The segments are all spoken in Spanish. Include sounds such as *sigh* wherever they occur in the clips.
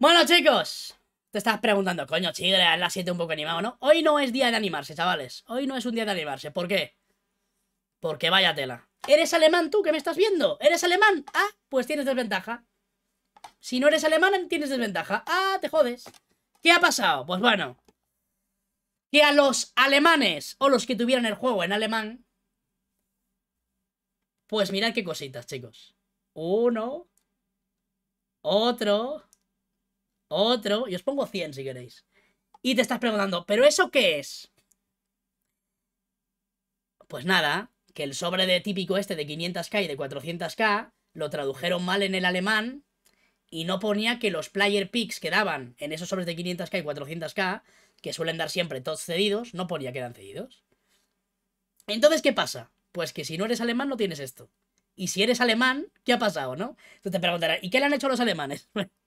Bueno, chicos, te estás preguntando, coño, chigre, la las 7 un poco animado, ¿no? Hoy no es día de animarse, chavales. Hoy no es un día de animarse. ¿Por qué? Porque vaya tela. ¿Eres alemán tú que me estás viendo? ¿Eres alemán? Ah, pues tienes desventaja. Si no eres alemán, tienes desventaja. Ah, te jodes. ¿Qué ha pasado? Pues bueno. Que a los alemanes, o los que tuvieran el juego en alemán... Pues mirad qué cositas, chicos. Uno. Otro otro, y os pongo 100 si queréis. Y te estás preguntando, ¿pero eso qué es? Pues nada, que el sobre de típico este de 500k y de 400k lo tradujeron mal en el alemán y no ponía que los player picks que daban en esos sobres de 500k y 400k, que suelen dar siempre todos cedidos, no ponía que eran cedidos. Entonces, ¿qué pasa? Pues que si no eres alemán no tienes esto. Y si eres alemán, ¿qué ha pasado, no? Tú te preguntarás, ¿y qué le han hecho los alemanes? *laughs*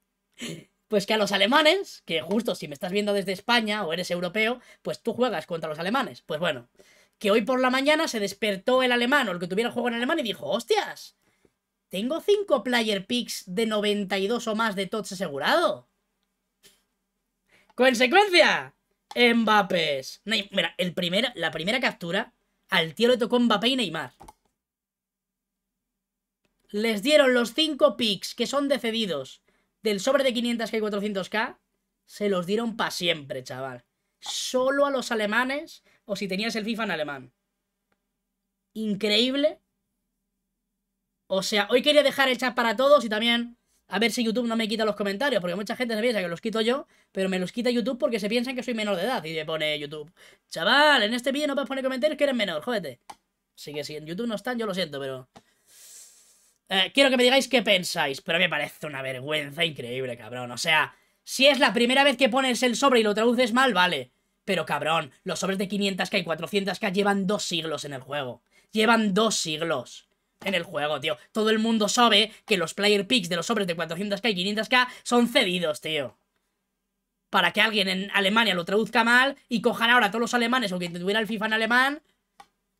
pues que a los alemanes, que justo si me estás viendo desde España o eres europeo, pues tú juegas contra los alemanes. Pues bueno, que hoy por la mañana se despertó el alemán o el que tuviera juego en alemán y dijo, hostias, tengo cinco player picks de 92 o más de tots asegurado. Consecuencia, Mbappés. Mira, el primer, la primera captura al tío le tocó Mbappé y Neymar. Les dieron los 5 picks que son decididos del sobre de 500K y 400K, se los dieron para siempre, chaval. Solo a los alemanes o si tenías el FIFA en alemán. Increíble. O sea, hoy quería dejar el chat para todos y también a ver si YouTube no me quita los comentarios, porque mucha gente se piensa que los quito yo, pero me los quita YouTube porque se piensan que soy menor de edad y me pone YouTube. Chaval, en este vídeo no puedes poner comentarios que eres menor, jódete. Así que si en YouTube no están, yo lo siento, pero... Eh, quiero que me digáis qué pensáis, pero me parece una vergüenza increíble, cabrón. O sea, si es la primera vez que pones el sobre y lo traduces mal, vale. Pero cabrón, los sobres de 500k y 400k llevan dos siglos en el juego. Llevan dos siglos en el juego, tío. Todo el mundo sabe que los player picks de los sobres de 400k y 500k son cedidos, tío. Para que alguien en Alemania lo traduzca mal y cojan ahora a todos los alemanes o quien tuviera el FIFA en alemán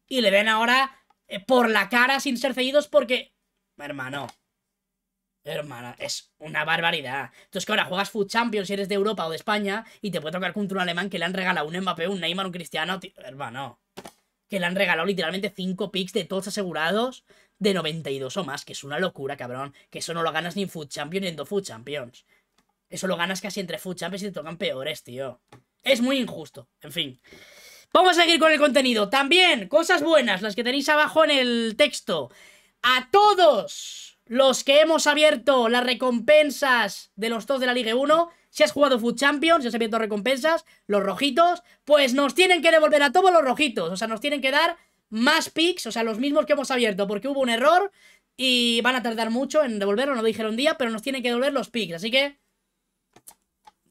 y le ven ahora eh, por la cara sin ser cedidos porque hermano. Hermana, es una barbaridad. Entonces, que ahora juegas Food Champions si eres de Europa o de España y te puede tocar contra un alemán que le han regalado un Mbappé, un Neymar, un Cristiano. Tío, hermano, que le han regalado literalmente 5 picks de todos asegurados de 92 o más, que es una locura, cabrón. Que eso no lo ganas ni en Food Champions ni en Do Food Champions. Eso lo ganas casi entre Food Champions y te tocan peores, tío. Es muy injusto. En fin. Vamos a seguir con el contenido. También, cosas buenas, las que tenéis abajo en el texto a todos los que hemos abierto las recompensas de los dos de la Liga 1. Si has jugado Food Champions, si has abierto recompensas, los rojitos, pues nos tienen que devolver a todos los rojitos. O sea, nos tienen que dar más picks, o sea, los mismos que hemos abierto, porque hubo un error y van a tardar mucho en devolverlo, no lo dijeron día, pero nos tienen que devolver los picks. Así que,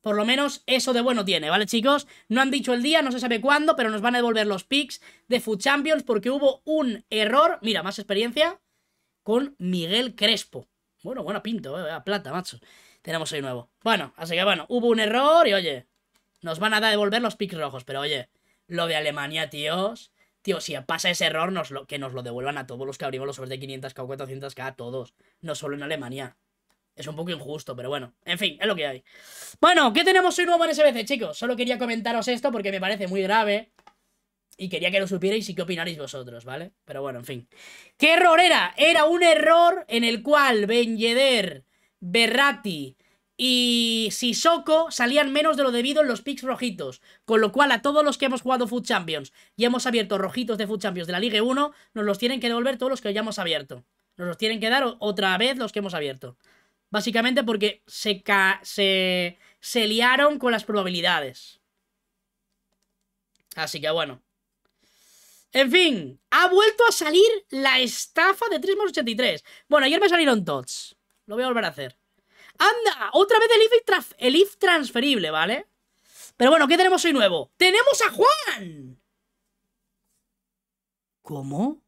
por lo menos eso de bueno tiene, ¿vale, chicos? No han dicho el día, no se sabe cuándo, pero nos van a devolver los picks de Food Champions porque hubo un error. Mira, más experiencia con Miguel Crespo. Bueno, bueno, pinto, ¿eh? plata, macho. Tenemos hoy nuevo. Bueno, así que bueno, hubo un error y oye, nos van a devolver los picks rojos, pero oye, lo de Alemania, tíos. Tío, si pasa ese error, nos que nos lo devuelvan a todos los que abrimos los sobres de 500k o 400k, a todos. No solo en Alemania. Es un poco injusto, pero bueno. En fin, es lo que hay. Bueno, ¿qué tenemos hoy nuevo en SBC, chicos? Solo quería comentaros esto porque me parece muy grave y quería que lo supierais y qué opinaréis vosotros, ¿vale? Pero bueno, en fin. ¿Qué error era? Era un error en el cual Ben Yedder, Berratti y Sissoko salían menos de lo debido en los picks rojitos. Con lo cual, a todos los que hemos jugado Food Champions y hemos abierto rojitos de Food Champions de la Liga 1, nos los tienen que devolver todos los que hayamos abierto. Nos los tienen que dar otra vez los que hemos abierto. Básicamente porque se, se, se liaron con las probabilidades. Así que bueno. En fin, ha vuelto a salir la estafa de 383. Bueno, ayer me salieron tots. Lo voy a volver a hacer. ¡Anda! Otra vez el IF, el if transferible, ¿vale? Pero bueno, ¿qué tenemos hoy nuevo? ¡Tenemos a Juan! ¿Cómo?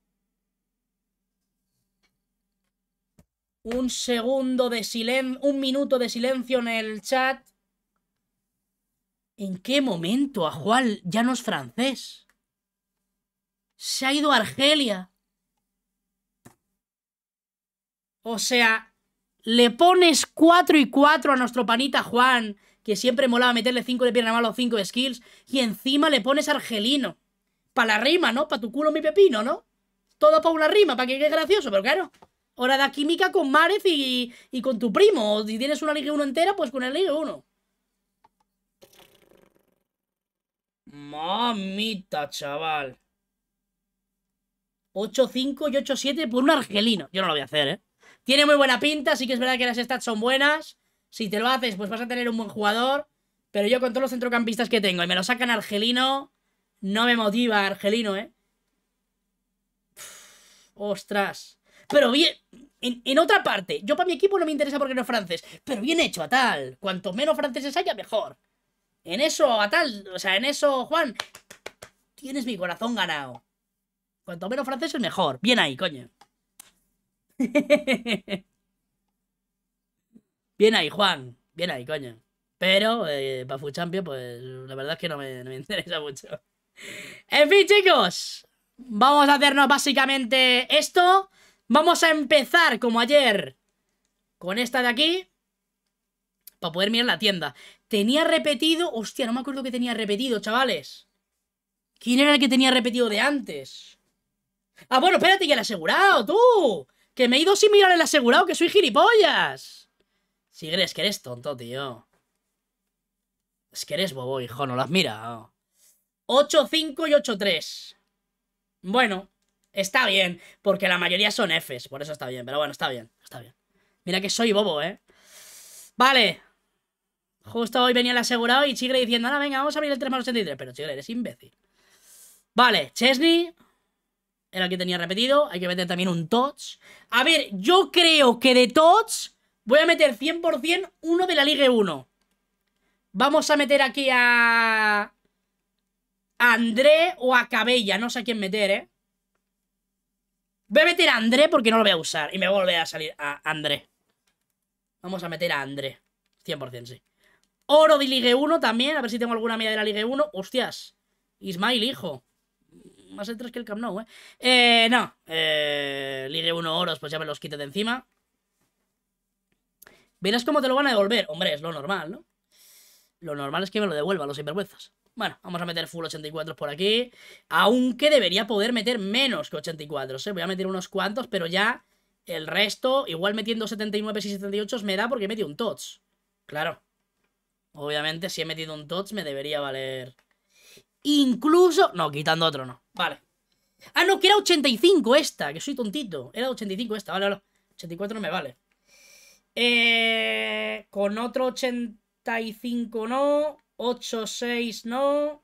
Un segundo de silencio... Un minuto de silencio en el chat. ¿En qué momento a Juan ya no es francés? se ha ido Argelia. O sea, le pones 4 y 4 a nuestro panita Juan, que siempre molaba meterle 5 de pierna mala o 5 skills, y encima le pones argelino. Para la rima, ¿no? Para tu culo mi pepino, ¿no? Todo para una rima, para que quede gracioso, pero claro. Hora de química con Marez y, con tu primo. si tienes una Liga 1 entera, pues con el Liga 1. Mamita, chaval. 8-5 y 8-7 por un argelino. Yo no lo voy a hacer, ¿eh? Tiene muy buena pinta, sí que es verdad que las stats son buenas. Si te lo haces, pues vas a tener un buen jugador. Pero yo con todos los centrocampistas que tengo y me lo sacan argelino, no me motiva argelino, ¿eh? ostras. Pero bien, en, en, otra parte, yo para mi equipo no me interesa porque no es francés. Pero bien hecho, a tal. Cuanto menos franceses haya, mejor. En eso, a tal, o sea, en eso, Juan, tienes mi corazón ganado. Cuanto menos franceses, mejor. Bien ahí, coño. *laughs* Bien ahí, Juan. Bien ahí, coño. Pero eh, para Fuchampio, pues la verdad es que no me, *laughs* interesa mucho. En fin, chicos. Vamos a hacernos básicamente esto. Vamos a empezar, como ayer, con esta de aquí. Para poder mirar la tienda. Tenía repetido... Hostia, no me acuerdo que tenía repetido, chavales. ¿Quién era el que tenía repetido de antes? Ah, bueno, espérate, que el asegurado, tú. Que me he ido sin mirar el asegurado, que soy gilipollas. Si es que eres tonto, tío. Es que eres bobo, hijo, no lo has mirado. 8-5 y 8-3. Bueno, está bien, porque la mayoría son Fs, por eso está bien, pero bueno, está bien, está bien. Mira que soy bobo, ¿eh? Vale. Justo hoy venía el asegurado y Chigre diciendo, ahora venga, vamos a abrir el 3 83. Pero Chigre, eres imbécil. Vale, Chesney, era el que tenía repetido. Hay que meter también un touch. A ver, yo creo que de touch voy a meter 100% uno de la Ligue 1. Vamos a meter aquí a... André o a Cabella. No sé a quién meter, ¿eh? Voy a meter a André porque no lo voy a usar. Y me vuelve a salir a André. Vamos a meter a André. 100% sí. Oro de Ligue 1 también. A ver si tengo alguna media de la Ligue 1. Hostias. Ismail, hijo más 3 que el Camp Nou, ¿eh? eh no, eh, Ligue 1 oros, pues ya me los quité de encima. Verás cómo te lo van a devolver. Hombre, es lo normal, ¿no? Lo normal es que me lo devuelvan los sinvergüenzas. Bueno, vamos a meter full 84 por aquí. Aunque debería poder meter menos que 84, ¿eh? Voy a meter unos cuantos, pero ya el resto, igual metiendo 79 y 78 me da porque he metido un TOTS. Claro. Obviamente, si he metido un TOTS me debería valer... Incluso... No, quitando otro no. Vale. Ah, no, que era 85 esta, que soy tontito. Era 85 esta, vale, vale. 84 no me vale. Eh, con otro 85 no. 86 no.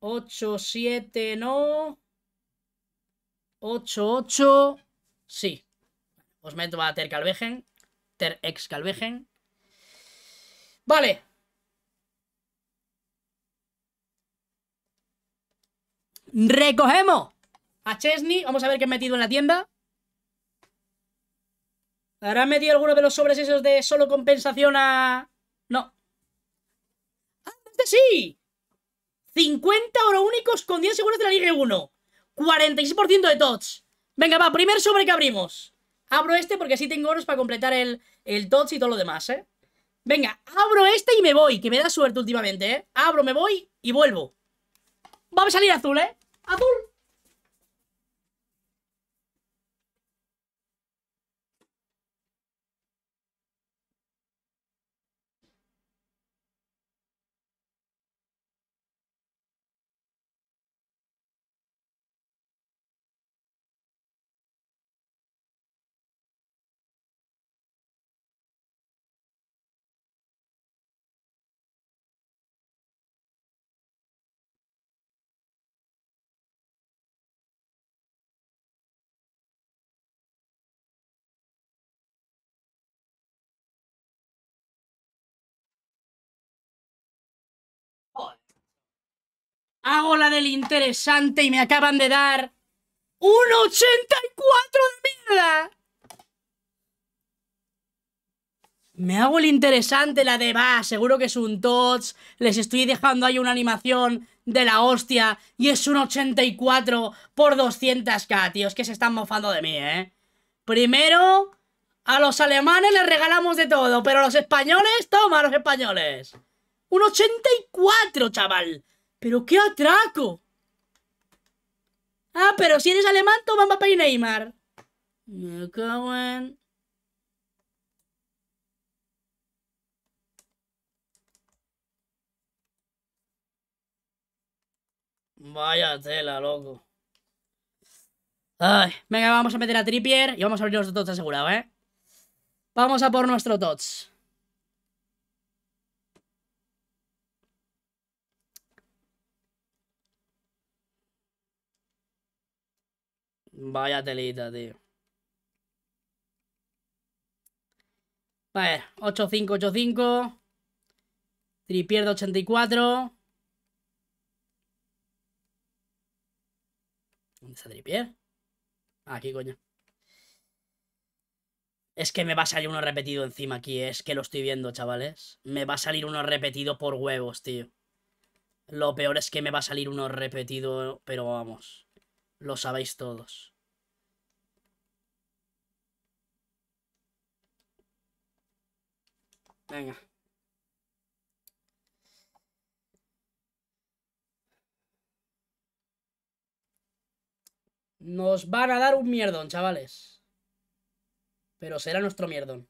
87 no. 88 sí. Os meto a Ter Calvegen. Ter ex Calvegen. Vale, ¡Recogemos! A Chesney, vamos a ver qué he metido en la tienda. ¿Habrá metido alguno de los sobres esos de solo compensación a...? No. ¡Ah, sí! 50 oro únicos con 10 seguros de la Liga 1. 46% de tots. Venga, va, primer sobre que abrimos. Abro este porque así tengo oros para completar el, el tots y todo lo demás, ¿eh? Venga, abro este y me voy, que me da suerte últimamente, ¿eh? Abro, me voy y vuelvo. Va a salir azul, ¿eh? 아돌 hago la del interesante y me acaban de dar un 84 de mierda. Me hago el interesante, la de va, seguro que es un TOTS, les estoy dejando ahí una animación de la hostia y es un 84 por 200k, es que se están mofando de mí, ¿eh? Primero, a los alemanes les regalamos de todo, pero a los españoles, toma a los españoles. Un 84, chaval. ¡Pero qué atraco! Ah, pero si eres alemán, toma para y Neymar. Me cago en... Vaya tela, loco. Ay, venga, vamos a meter a Trippier y vamos a abrir los tots asegurado, ¿eh? Vamos a por nuestro tots. Vaya telita, tío. A ver, 8-5. Tripier de 84. ¿Dónde está Tripier? Aquí, coño. Es que me va a salir uno repetido encima aquí. Eh. Es que lo estoy viendo, chavales. Me va a salir uno repetido por huevos, tío. Lo peor es que me va a salir uno repetido, pero vamos. Lo sabéis todos. Venga. Nos van a dar un mierdón, chavales. Pero será nuestro mierdón.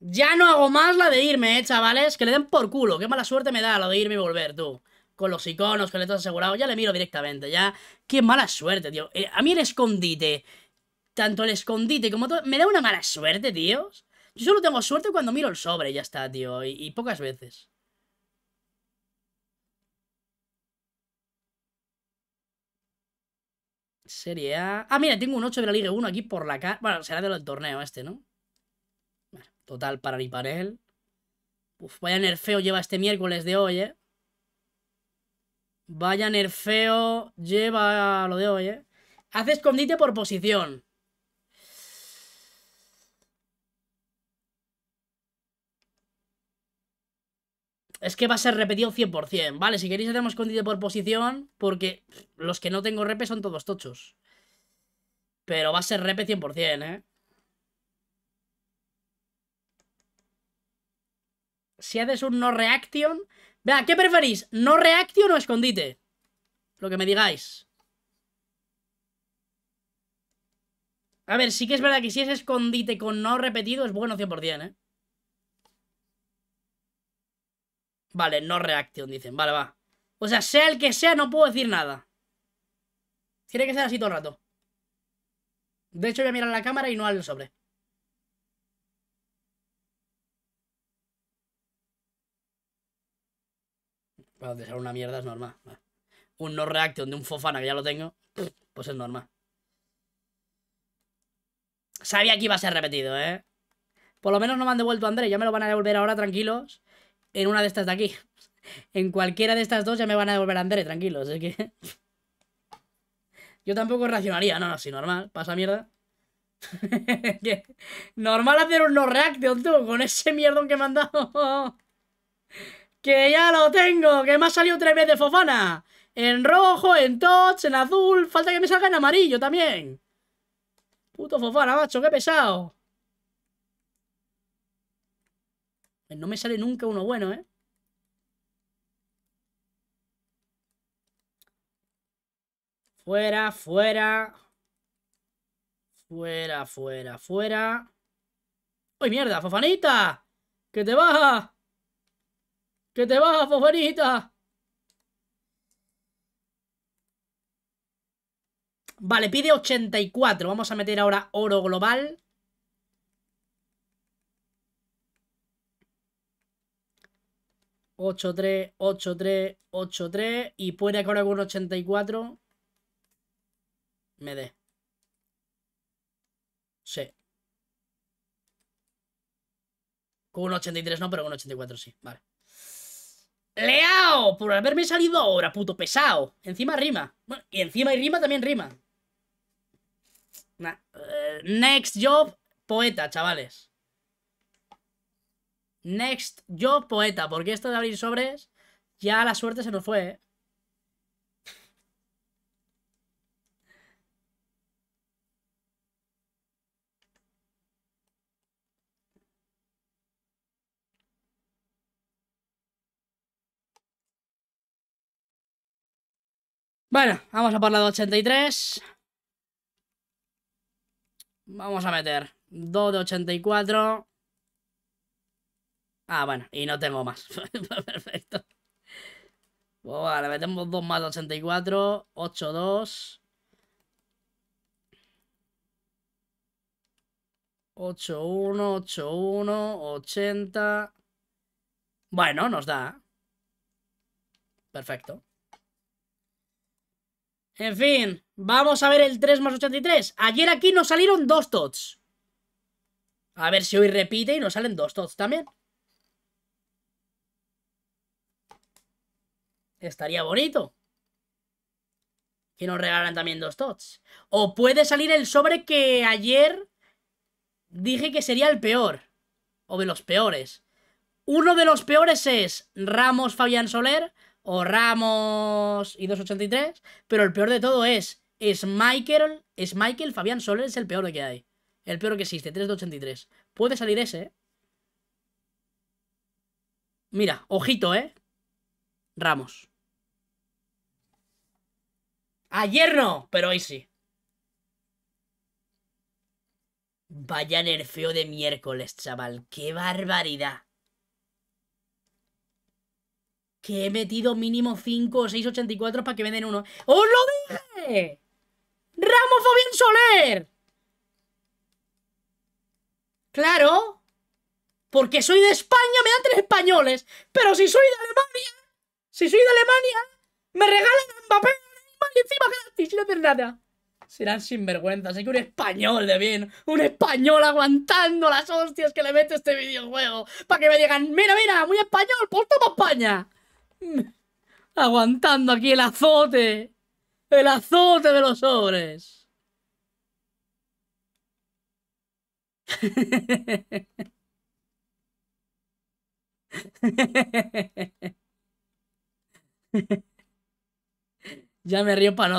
Ya no hago más la de irme, eh, chavales. Que le den por culo. Qué mala suerte me da lo de irme y volver, tú. Con los iconos, que le estás asegurado. Ya le miro directamente, ya. Qué mala suerte, tío. Eh, a mí el escondite tanto el escondite como todo... Me da una mala suerte, tíos. Yo solo tengo suerte cuando miro el sobre ya está, tío. y, pocas veces. sería A. Ah, mira, tengo un 8 de la Liga 1 aquí por la cara. Bueno, será de del torneo este, ¿no? total, para ni para él. Uf, vaya nerfeo lleva este miércoles de hoy, ¿eh? Vaya nerfeo lleva lo de hoy, ¿eh? Hace escondite por posición. es que va a ser repetido 100%, ¿vale? Si queréis hacemos escondite por posición, porque los que no tengo repe son todos tochos. Pero va a ser repe 100%, ¿eh? Si haces un no reaction... Vea, ¿qué preferís? ¿No reaction o escondite? Lo que me digáis. A ver, sí que es verdad que si es escondite con no repetido es bueno 100%, ¿eh? Vale, no reaction, dicen. Vale, va. O sea, sea el que sea, no puedo decir nada. Tiene que ser así todo el rato. De hecho, voy a mirar la cámara y no al sobre. Bueno, de ser una mierda es normal. Un no reaction de un fofana que ya lo tengo, pues es normal. Sabía que iba a ser repetido, ¿eh? Por lo menos no me han devuelto a Andrés. Ya me lo van a devolver ahora, tranquilos en una de estas de aquí. En cualquiera de estas dos ya me van a devolver a Andere, tranquilos. Es que... *laughs* Yo tampoco reaccionaría, no, no, si normal, pasa mierda. *laughs* normal hacer un no reaction, tú, con ese mierdón que me han dado. *laughs* que ya lo tengo, que me ha salido tres veces Fofana. En rojo, en touch, en azul, falta que me salga en amarillo también. Puto Fofana, macho, qué pesado. No me sale nunca uno bueno, ¿eh? Fuera, fuera. Fuera, fuera, fuera. ¡Uy, mierda! ¡Fofanita! ¡Que te baja! ¡Que te baja, Fofanita! Vale, pide 84. Vamos a meter ahora oro global. 8-3, 8-3, 8-3. Y puede que ahora con 84 me dé. Sí. Con un 83 no, pero con un 84 sí. Vale. ¡Leao! Por haberme salido ahora, puto pesado. Encima rima. Bueno, y encima y rima también rima. Eh, next job, poeta, chavales. Next, yo poeta, porque esto de abrir sobres, ya la suerte se nos fue, ¿eh? Bueno, vamos a por la de 83. Vamos a meter 2 de 84. Ah, bueno, y no tengo más. *laughs* Perfecto. Bueno, vale, metemos 2 más 84, 8, 2. 8, 1, 8, 1, 80. Bueno, nos da. Perfecto. En fin, vamos a ver el 3 más 83. Ayer aquí nos salieron dos tots. A ver si hoy repite y nos salen dos tots también. Estaría bonito. Que nos regalan también dos tots. O puede salir el sobre que ayer dije que sería el peor. O de los peores. Uno de los peores es Ramos Fabián Soler o Ramos y 283. Pero el peor de todo es, es Michael, es Michael Fabián Soler es el peor que hay. El peor que existe, 383 Puede salir ese, ¿eh? Mira, ojito, ¿eh? Ramos. Ayer no, pero hoy sí. Vaya nerfeo de miércoles, chaval. ¡Qué barbaridad! Que he metido mínimo 5 o 6,84 para que venden uno. ¡Os lo dije! ¡Ramo bien Soler! ¡Claro! Porque soy de España, me dan tres españoles. Pero si soy de Alemania, si soy de Alemania, me regalan a Mbappé y encima gratis, sin hacer nada. Serán sinvergüenzas, hay que un español de bien, un español aguantando las hostias que le mete este videojuego, para que me digan, mira, mira, muy español, por pues España. *laughs* Aguantando aquí el azote, el azote de los sobres. *laughs* Ya me río para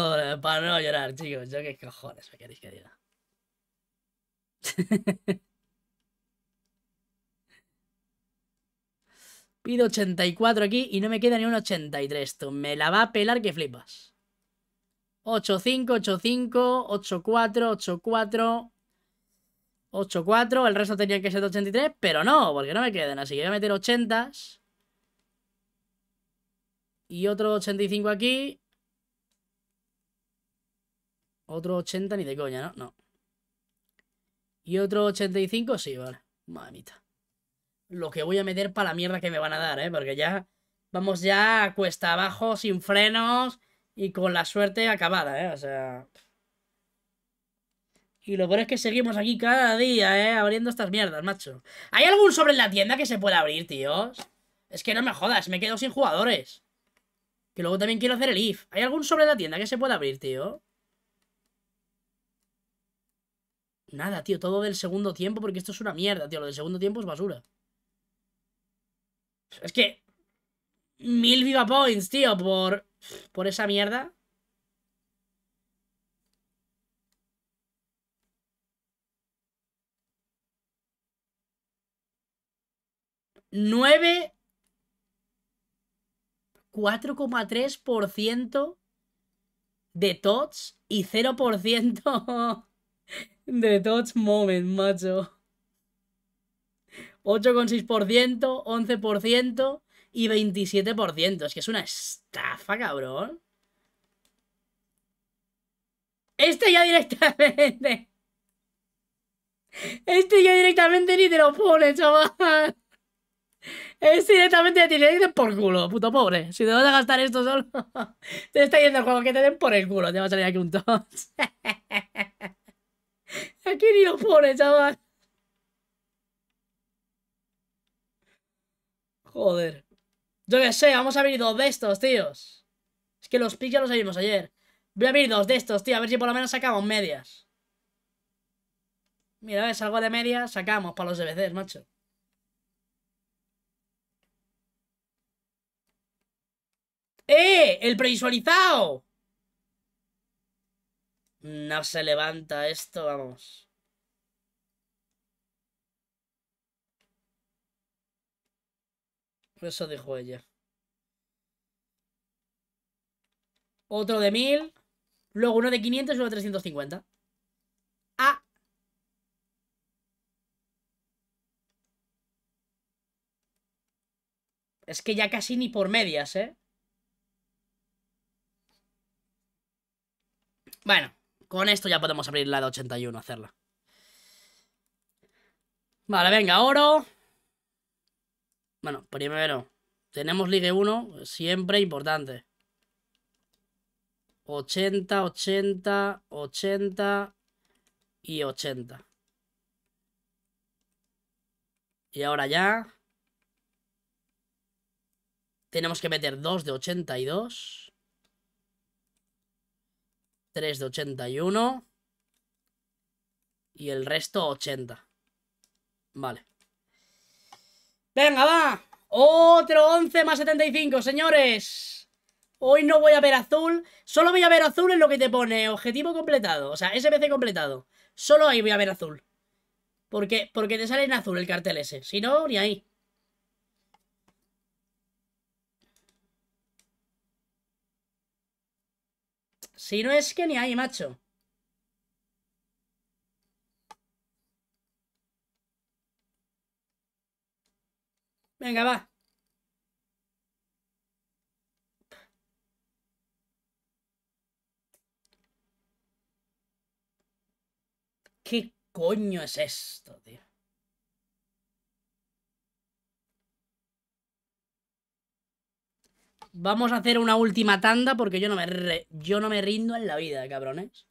no, llorar, chicos. Yo qué cojones me queréis que diga. *laughs* Pido 84 aquí y no me queda ni un 83. esto. me la va a pelar que flipas. 85, 85, 84, 84. 84, el resto tenía que ser de 83, pero no, porque no me quedan. Así que voy a meter 80 y otro 85 aquí. Otro 80 ni de coña, ¿no? No. Y otro 85, sí, vale. Mamita. Lo que voy a meter para la mierda que me van a dar, ¿eh? Porque ya vamos ya a cuesta abajo, sin frenos y con la suerte acabada, ¿eh? O sea... Y lo peor es que seguimos aquí cada día, ¿eh? Abriendo estas mierdas, macho. ¿Hay algún sobre en la tienda que se pueda abrir, tíos? Es que no me jodas, me quedo sin jugadores. Que luego también quiero hacer el IF. ¿Hay algún sobre en la tienda que se pueda abrir, tío? Nada, tío, todo del segundo tiempo, porque esto es una mierda, tío. Lo del segundo tiempo es basura. Es que... Mil viva points, tío, por... Por esa mierda. Nueve... 4,3% de TOTS y 0% de Touch Moment, macho. 8,6%, 11% y 27%. Es que es una estafa, cabrón. Este ya directamente. Este ya directamente ni te lo pone, chaval. Este directamente te tiene por culo, puto pobre. Si te vas a gastar esto solo, *laughs* te está yendo el juego que te den por el culo. Te va a salir aquí un tos. *laughs* Aquí ni lo pone, chaval. Joder. Yo que sé, vamos a abrir dos de estos, tíos. Es que los picks los abrimos ayer. Voy a abrir dos de estos, tío. A ver si por lo menos sacamos medias. Mira, ver, algo de medias sacamos para los DVDs, macho. ¡Eh! ¡El previsualizado! No se levanta esto, vamos. Eso dijo ella. Otro de mil Luego uno de 500 y uno de 350. Ah. Es que ya casi ni por medias, ¿eh? Bueno. Con esto ya podemos abrir la de 81, hacerla. Vale, venga, oro. Bueno, primero, tenemos Ligue 1, siempre importante. 80, 80, 80 y 80. Y ahora ya... Tenemos que meter 2 de 82. 3 de 81. Y el resto 80. Vale. Venga, va. Otro 11 más 75, señores. Hoy no voy a ver azul. Solo voy a ver azul en lo que te pone. Objetivo completado. O sea, SPC completado. Solo ahí voy a ver azul. Porque, porque te sale en azul el cartel ese. Si no, ni ahí. Si no es que ni hay, macho. Venga, va. ¿Qué coño es esto, tío? Vamos a hacer una última tanda porque yo no me, yo no me rindo en la vida, cabrones.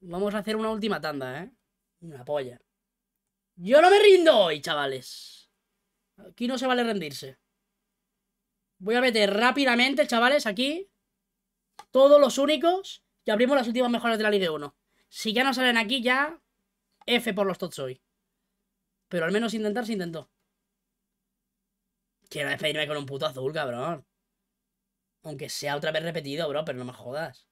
Vamos a hacer una última tanda, ¿eh? Una polla. Yo no me rindo hoy, chavales. Aquí no se vale rendirse. Voy a meter rápidamente, chavales, aquí. Todos los únicos. Y abrimos las últimas mejoras de la Liga 1. Si ya no salen aquí, ya... F por los hoy. Pero al menos intentar se intentó. Quiero despedirme con un puto azul, cabrón. Aunque sea otra vez repetido, bro, pero no me jodas.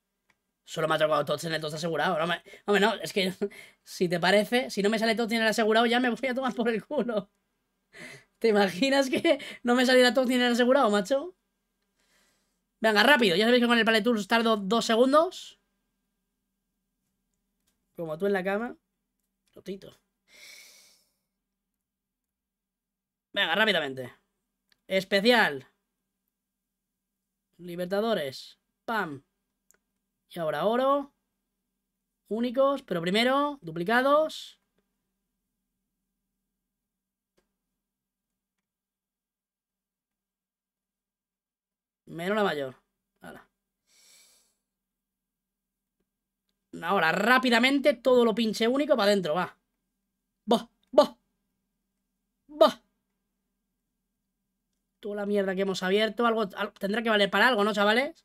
Solo me ha tocado tots en el tots asegurado. No Hombre, no, es que *laughs* si te parece, si no me sale tots en el asegurado, ya me voy a tomar por el culo. ¿Te imaginas que no me saliera tots en el asegurado, macho? Venga, rápido. Ya sabéis que con el pallet Tools tardo dos segundos. Como tú en la cama. Totito. Venga, rápidamente. Especial. Libertadores. Pam. Y ahora oro. Únicos, pero primero, duplicados. Menos la mayor. Ahora. rápidamente, todo lo pinche único para adentro, va. va va toda la mierda que hemos abierto, algo, tendrá que valer para algo, ¿no, chavales?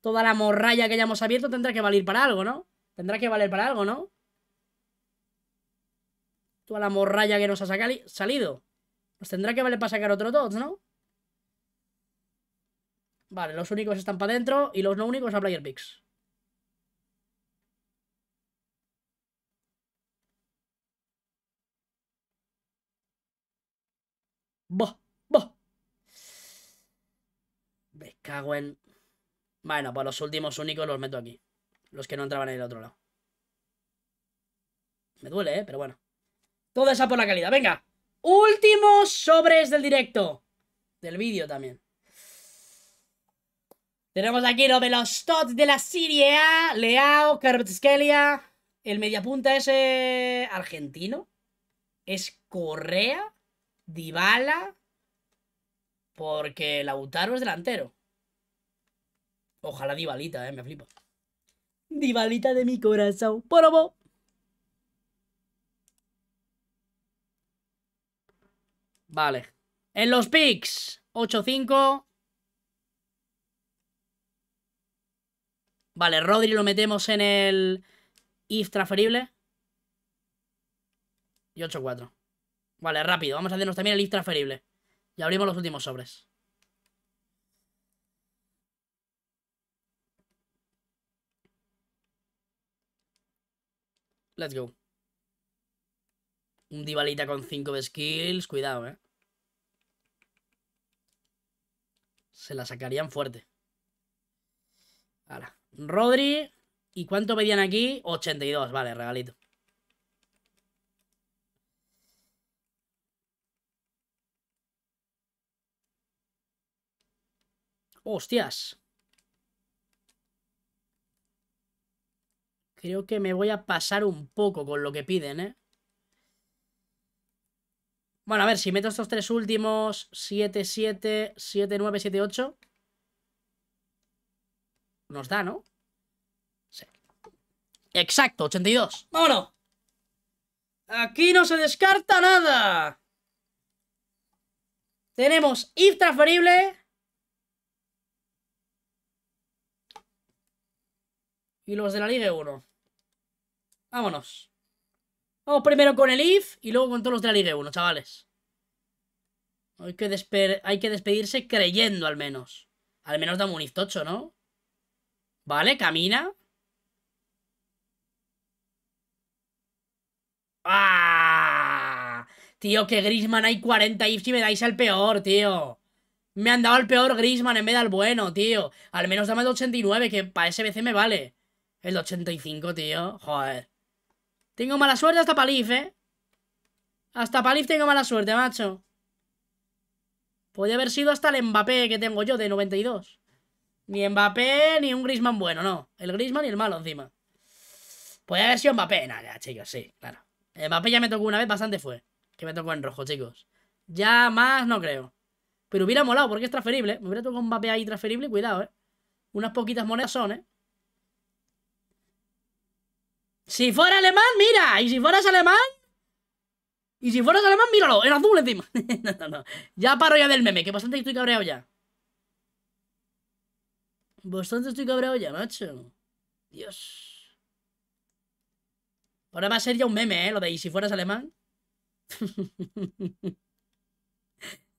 Toda la morralla que hayamos abierto tendrá que valer para algo, ¿no? Tendrá que valer para algo, ¿no? Toda la morralla que nos ha salido. Pues tendrá que valer para sacar otro TOTS, ¿no? Vale, los únicos están para adentro y los no únicos a player picks. Boh. Cago en... Bueno, pues los últimos únicos los meto aquí. Los que no entraban en el otro lado. Me duele, ¿eh? Pero bueno. Todo esa por la calidad. Venga. Últimos sobres del directo. Del vídeo también. Tenemos aquí lo de los tots de la Serie A. Leao, Carvetskelia. El mediapunta es eh, argentino. Es Correa. Dybala. Porque Lautaro es delantero. Ojalá Divalita, eh, me flipo. Divalita de mi corazón. Por Porobo. Vale. En los picks. 8-5. Vale, Rodri lo metemos en el if transferible. Y 8-4. Vale, rápido. Vamos a hacernos también el if transferible. Y abrimos los últimos sobres. Let's go. Un Divalita con 5 de skills. Cuidado, eh. Se la sacarían fuerte. Ahora. Rodri. ¿Y cuánto pedían aquí? 82. Vale, regalito. ¡Hostias! Creo que me voy a pasar un poco con lo que piden, ¿eh? Bueno, a ver, si meto estos tres últimos, 7, 7, 7, 9, 7, 8. Nos da, ¿no? Sí. Exacto, 82. ¡Vámonos! Aquí no se descarta nada. Tenemos if transferible. Y los de la Liga 1. Vámonos. Vamos primero con el if y luego con todos los de la Liga 1, chavales. Hay que, hay que despedirse creyendo al menos. Al menos dame un if tocho, ¿no? Vale, camina. ¡Ah! Tío, que Grisman hay 40 ifs y me dais al peor, tío. Me han dado el peor Grisman en vez del bueno, tío. Al menos dame el 89, que para SBC me vale. El 85, tío. Joder. Tengo mala suerte hasta Palif, ¿eh? Hasta Palif tengo mala suerte, macho. Podría haber sido hasta el Mbappé que tengo yo de 92. Ni Mbappé ni un Grisman bueno, no. El Grisman y el malo encima. Podría haber sido Mbappé, nada, chicos, sí, claro. Mbappé ya me tocó una vez, bastante fue. Que me tocó en rojo, chicos. Ya más no creo. Pero hubiera molado porque es transferible. Me hubiera tocado un Mbappé ahí transferible, cuidado, eh. Unas poquitas monedas son, eh. Si fuera alemán, mira. Y si fueras alemán... Y si fueras alemán, míralo. En azul encima. *laughs* no, no, no. Ya paro ya del meme, que bastante estoy cabreado ya. Bastante estoy cabreado ya, macho. Dios. Ahora va a ser ya un meme, ¿eh? Lo de y si fueras alemán. *laughs*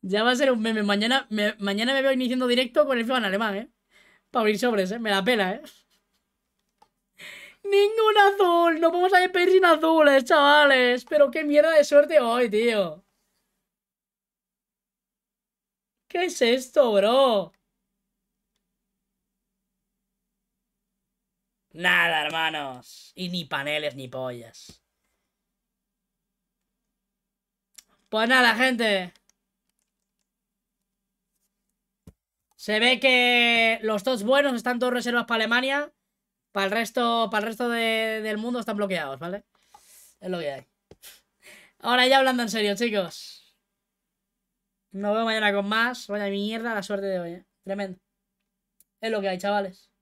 ya va a ser un meme. Mañana me, mañana me veo iniciando directo con el en alemán, ¿eh? Para abrir sobres, ¿eh? Me la pela, ¿eh? ningún azul. No vamos a despedir sin azules, chavales. Pero qué mierda de suerte hoy, tío. ¿Qué es esto, bro? Nada, hermanos. Y ni paneles ni pollas. Pues nada, gente. Se ve que los dos buenos están todos reservas para Alemania. Para el resto, resto del mundo están bloqueados, ¿vale? Es lo que hay. Ahora ya hablando en serio, chicos. Nos vemos mañana con más. Vaya mierda la suerte de hoy, ¿eh? Tremendo. Es lo que hay, chavales.